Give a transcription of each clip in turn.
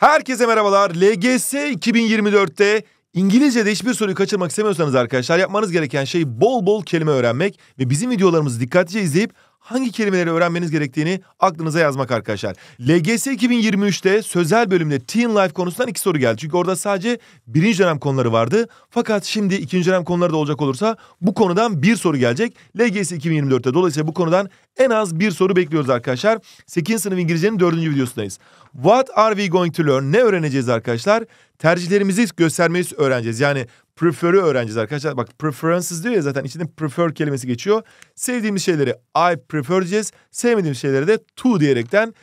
Herkese merhabalar. LGS 2024'te İngilizce'de hiçbir soruyu kaçırmak istemiyorsanız arkadaşlar yapmanız gereken şey bol bol kelime öğrenmek ve bizim videolarımızı dikkatlice izleyip hangi kelimeleri öğrenmeniz gerektiğini aklınıza yazmak arkadaşlar. LGS 2023'te sözel bölümde Teen Life konusundan iki soru geldi. Çünkü orada sadece birinci dönem konuları vardı. Fakat şimdi ikinci dönem konuları da olacak olursa bu konudan bir soru gelecek. LGS 2024'te dolayısıyla bu konudan en az bir soru bekliyoruz arkadaşlar. 8. sınıf İngilizcenin 4. videosundayız. What are we going to learn? Ne öğreneceğiz arkadaşlar? Tercihlerimizi göstermeyi öğreneceğiz. Yani prefer'ı öğreneceğiz arkadaşlar. Bak preferences diyor ya zaten içinde prefer kelimesi geçiyor. Sevdiğimiz şeyleri I prefer diyeceğiz. Sevmediğimiz şeylere de to diyerekten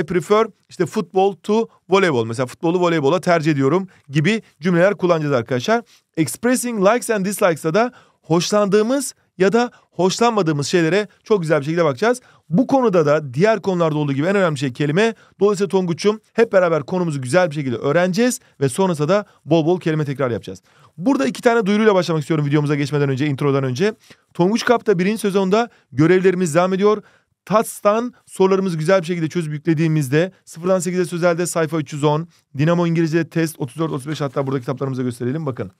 I prefer işte futbol to voleybol. Mesela futbolu voleybola tercih ediyorum gibi cümleler kullanacağız arkadaşlar. Expressing likes and dislikes'ta da hoşlandığımız ya da hoşlanmadığımız şeylere çok güzel bir şekilde bakacağız. Bu konuda da diğer konularda olduğu gibi en önemli şey kelime. Dolayısıyla Tonguç'um hep beraber konumuzu güzel bir şekilde öğreneceğiz ve sonrasında da bol bol kelime tekrar yapacağız. Burada iki tane duyuruyla başlamak istiyorum videomuza geçmeden önce, introdan önce. Tonguç Kap'ta birinci sezonda görevlerimiz devam ediyor. TAS'tan sorularımızı güzel bir şekilde çözüp yüklediğimizde sıfırdan 8'e sözelde sayfa 310, Dinamo İngilizce test 34-35 hatta burada kitaplarımıza gösterelim bakın.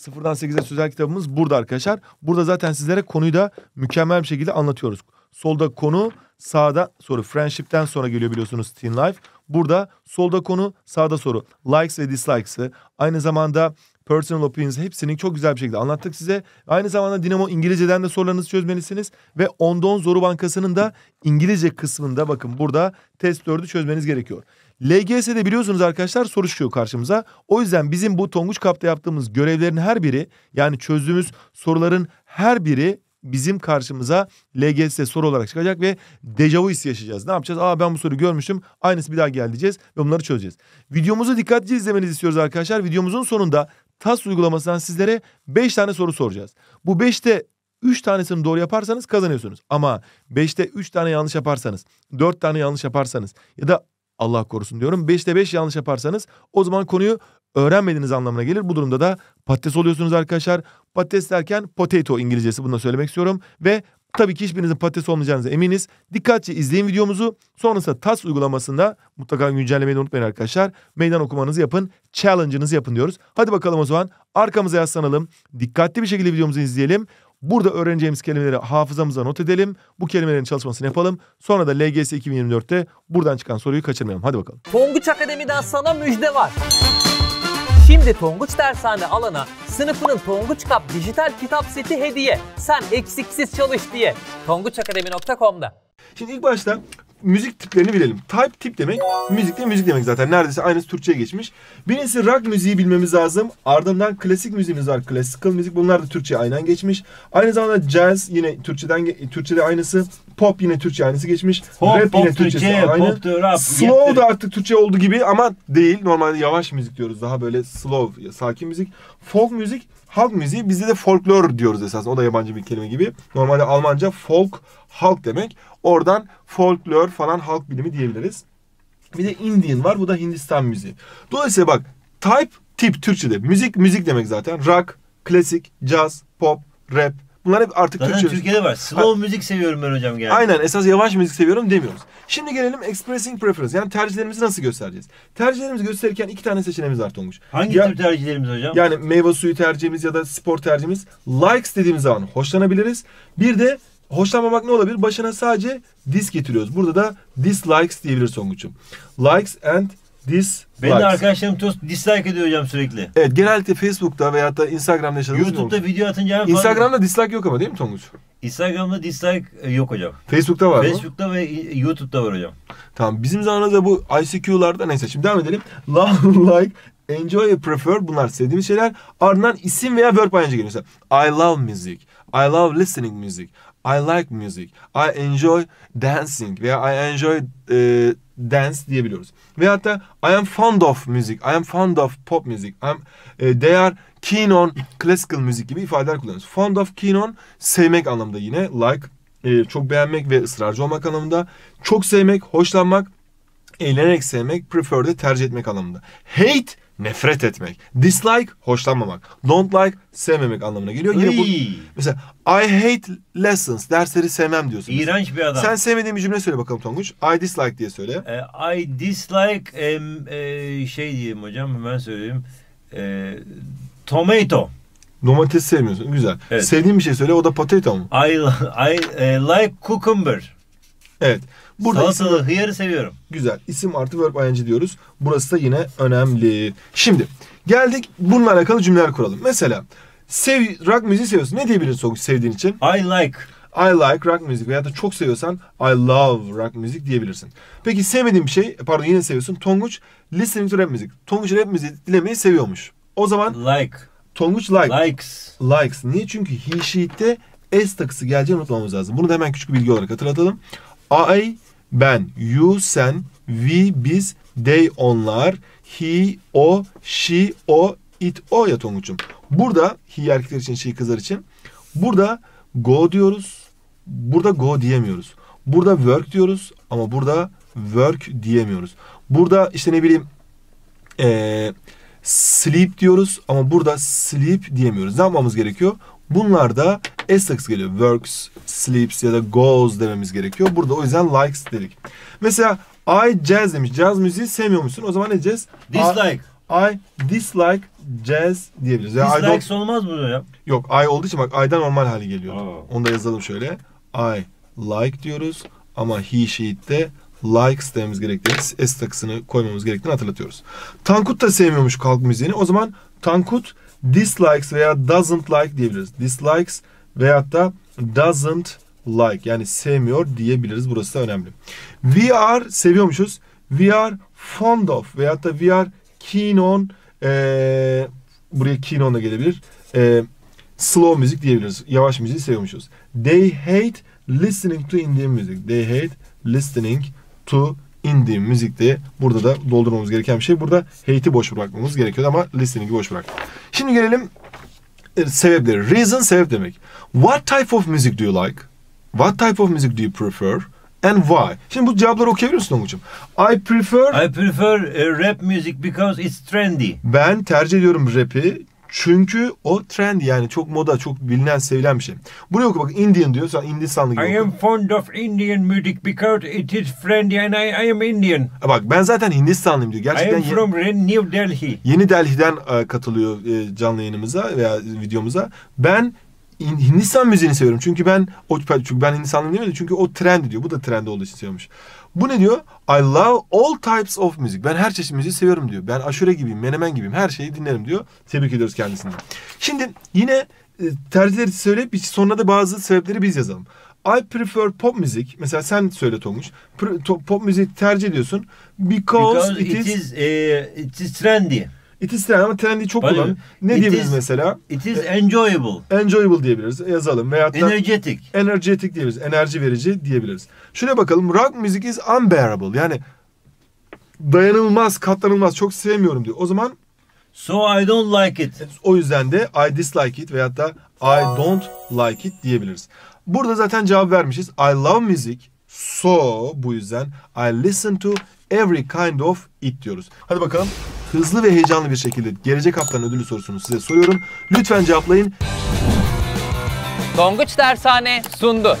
Sıfırdan 8'e Sözel kitabımız burada arkadaşlar. Burada zaten sizlere konuyu da mükemmel bir şekilde anlatıyoruz. Solda konu, sağda soru. Friendship'ten sonra geliyor biliyorsunuz Teen Life. Burada solda konu, sağda soru. Likes ve dislikes'ı, aynı zamanda personal opinions hepsini çok güzel bir şekilde anlattık size. Aynı zamanda Dinamo İngilizceden de sorularınızı çözmelisiniz ve Ondon Zoru Bankası'nın da İngilizce kısmında bakın burada test 4'ü çözmeniz gerekiyor. LGS'de biliyorsunuz arkadaşlar soru çıkıyor karşımıza. O yüzden bizim bu Tonguç Kap'ta yaptığımız görevlerin her biri yani çözdüğümüz soruların her biri bizim karşımıza LGS soru olarak çıkacak ve dejavu hissi yaşayacağız. Ne yapacağız? Aa ben bu soruyu görmüştüm. Aynısı bir daha geldi ve bunları çözeceğiz. Videomuzu dikkatli izlemenizi istiyoruz arkadaşlar. Videomuzun sonunda TAS uygulamasından sizlere 5 tane soru soracağız. Bu 5'te 3 tanesini doğru yaparsanız kazanıyorsunuz. Ama 5'te 3 tane yanlış yaparsanız, 4 tane yanlış yaparsanız ya da Allah korusun diyorum 5'te 5 yanlış yaparsanız o zaman konuyu öğrenmediğiniz anlamına gelir. Bu durumda da patates oluyorsunuz arkadaşlar. Patates derken potato İngilizcesi bunu da söylemek istiyorum. Ve Tabii ki hiçbirinizin patates olmayacağınıza eminiz. Dikkatçe izleyin videomuzu. Sonrasında TAS uygulamasında mutlaka güncellemeyi de unutmayın arkadaşlar. Meydan okumanızı yapın. Challenge'ınızı yapın diyoruz. Hadi bakalım o zaman arkamıza yaslanalım. Dikkatli bir şekilde videomuzu izleyelim. Burada öğreneceğimiz kelimeleri hafızamıza not edelim. Bu kelimelerin çalışmasını yapalım. Sonra da LGS 2024'te buradan çıkan soruyu kaçırmayalım. Hadi bakalım. Tonguç Akademi'den sana müjde var. Şimdi Tonguç Dershane alana sınıfının Tonguç Kap dijital kitap seti hediye. Sen eksiksiz çalış diye. tonguçakademi.com'da. Şimdi ilk başta müzik tiplerini bilelim. Type tip demek müzikte müzik demek zaten. Neredeyse aynısı Türkçe'ye geçmiş. Birincisi rock müziği bilmemiz lazım. Ardından klasik müziğimiz var. Classical müzik bunlar da Türkçe'ye aynen geçmiş. Aynı zamanda jazz yine Türkçeden Türkçede aynısı. Pop yine Türkçe aynısı geçmiş. Pop, rap pop, yine Türkçe, aynı. Pop, rap, slow da artık Türkçe oldu gibi ama değil. Normalde yavaş müzik diyoruz. Daha böyle slow, sakin müzik. Folk müzik Halk müziği bizde de folklor diyoruz esasında. O da yabancı bir kelime gibi. Normalde Almanca folk halk demek. Oradan folklor falan halk bilimi diyebiliriz. Bir de Indian var. Bu da Hindistan müziği. Dolayısıyla bak type tip Türkçe'de. Müzik müzik demek zaten. Rock, klasik, jazz, pop, rap, Bunlar hep artık Zaten Türkçe. Türkiye'de var. Slow ha. müzik seviyorum ben hocam yani. Aynen esas yavaş müzik seviyorum demiyoruz. Şimdi gelelim expressing preference yani tercihlerimizi nasıl göstereceğiz? Tercihlerimizi gösterirken iki tane seçeneğimiz var Tonguç. Hangi ya, tür tercihlerimiz hocam? Yani meyve suyu tercihimiz ya da spor tercihimiz. Likes dediğimiz zaman hoşlanabiliriz. Bir de hoşlanmamak ne olabilir? Başına sadece dis getiriyoruz. Burada da dislikes diyebiliriz Tonguç'um. Likes and Dis. Ben de arkadaşlarım tost dislike ediyor hocam sürekli. Evet genelde Facebook'ta veya da Instagram'da yaşadığınız YouTube'da video atınca hemen Instagram'da dislike yok ama değil mi Tonguç? Instagram'da dislike e, yok hocam. Facebook'ta var mı? Facebook'ta ve e, YouTube'da var hocam. Tamam bizim zamanımızda bu ICQ'larda neyse şimdi devam edelim. Love, like, enjoy, prefer bunlar sevdiğimiz şeyler. Ardından isim veya verb aynıca geliyor. Mesela, I love music. I love listening music. I like music. I enjoy dancing veya I enjoy e, dance diyebiliyoruz. Ve hatta I am fond of music, I am fond of pop music, I e, they are keen on classical music gibi ifadeler kullanıyoruz. Fond of, keen on sevmek anlamında yine like, e, çok beğenmek ve ısrarcı olmak anlamında. Çok sevmek, hoşlanmak, eğlenerek sevmek, prefer'de tercih etmek anlamında. Hate nefret etmek. Dislike hoşlanmamak. Don't like sevmemek anlamına geliyor. Yine bu, mesela I hate lessons dersleri sevmem diyorsun. mesela. İğrenç bir adam. Sen sevmediğin bir cümle söyle bakalım Tonguç. I dislike diye söyle. E, I dislike em, e, şey diyeyim hocam hemen söyleyeyim. E, tomato. Domates sevmiyorsun. Güzel. Evet. Sevdiğin bir şey söyle. O da potato mu? I, I e, like cucumber. Evet. Burada Salatalı, isim... hıyarı seviyorum. Güzel. İsim artı verb ing diyoruz. Burası da yine önemli. Şimdi geldik bununla alakalı cümleler kuralım. Mesela sev, rock müziği seviyorsun. Ne diyebilirsin sevdiğin için? I like. I like rock müzik veya da çok seviyorsan I love rock müzik diyebilirsin. Peki sevmediğin bir şey, e, pardon yine seviyorsun. Tonguç listening to rap müzik. Tonguç rap müziği dinlemeyi seviyormuş. O zaman like. Tonguç like. Likes. Likes. Niye? Çünkü he she'te S takısı geleceğini unutmamız lazım. Bunu da hemen küçük bir bilgi olarak hatırlatalım. I ben, you, sen, we, biz, they, onlar, he, o, she, o, it, o ya Tonguç'um. Burada he erkekler için, she kızlar için. Burada go diyoruz. Burada go diyemiyoruz. Burada work diyoruz ama burada work diyemiyoruz. Burada işte ne bileyim ee, sleep diyoruz ama burada sleep diyemiyoruz. Ne yapmamız gerekiyor? Bunlar da Essex geliyor. Works, sleeps ya da goes dememiz gerekiyor. Burada o yüzden likes dedik. Mesela I jazz demiş. Jazz müziği sevmiyormuşsun. O zaman ne jazz? Dislike. I, dislike jazz diyebiliriz. Yani Dislikes olmaz mı ya? Yok I olduğu için bak I'da normal hali geliyor. Onu da yazalım şöyle. I like diyoruz ama he she'de like dememiz gerektiğini, S takısını koymamız gerektiğini hatırlatıyoruz. Tankut da sevmiyormuş kalk müziğini. O zaman Tankut dislikes veya doesn't like diyebiliriz. Dislikes veyahut da doesn't like yani sevmiyor diyebiliriz. Burası da önemli. We are seviyormuşuz. We are fond of veyahut da we are keen on ee, buraya keen on da gelebilir. E, slow müzik diyebiliriz. Yavaş müziği seviyormuşuz. They hate listening to indie music. They hate listening to indie müzik diye burada da doldurmamız gereken bir şey. Burada hate'i boş bırakmamız gerekiyor ama listening'i boş bırak Şimdi gelelim e, sebepleri. Reason sebep demek. What type of music do you like? What type of music do you prefer? And why? Şimdi bu cevapları okuyabiliyorsun Onguç'um. I prefer... I prefer e, rap music because it's trendy. Ben tercih ediyorum rap'i çünkü o trend yani çok moda, çok bilinen, sevilen bir şey. Buraya oku bak Indian diyor. Sen Hindistanlı gibi I am fond of Indian music because it is friendly and I, I am Indian. E Bak ben zaten Hindistanlıyım diyor. I am from New Delhi. Yeni Delhi'den e, katılıyor e, canlı yayınımıza veya videomuza. Ben Hindistan müziğini seviyorum. Çünkü ben o çünkü ben Hindistanlıyım demedi. Çünkü o trend diyor. Bu da trend olduğu için seviyormuş. Bu ne diyor? I love all types of music. Ben her çeşit müziği seviyorum diyor. Ben aşure gibiyim, menemen gibiyim. Her şeyi dinlerim diyor. Tebrik ediyoruz kendisini. Şimdi yine e, tercihleri söyleyip sonra da bazı sebepleri biz yazalım. I prefer pop music. Mesela sen söyle Tonguç. Pop müzik tercih ediyorsun. Because, because it, it is, is, uh, it is trendy. It is ama trendy çok Hayır. olan. Ne it diyebiliriz is, mesela? It is enjoyable. Enjoyable diyebiliriz. Yazalım. Veya da energetic. Energetic diyebiliriz. Enerji verici diyebiliriz. Şuna bakalım. Rock music is unbearable. Yani dayanılmaz, katlanılmaz. Çok sevmiyorum diyor. O zaman So I don't like it. O yüzden de I dislike it veyahut da I don't like it diyebiliriz. Burada zaten cevap vermişiz. I love music. So bu yüzden I listen to every kind of it diyoruz. Hadi bakalım hızlı ve heyecanlı bir şekilde gelecek haftanın ödülü sorusunu size soruyorum. Lütfen cevaplayın. Tonguç Dershane sundu.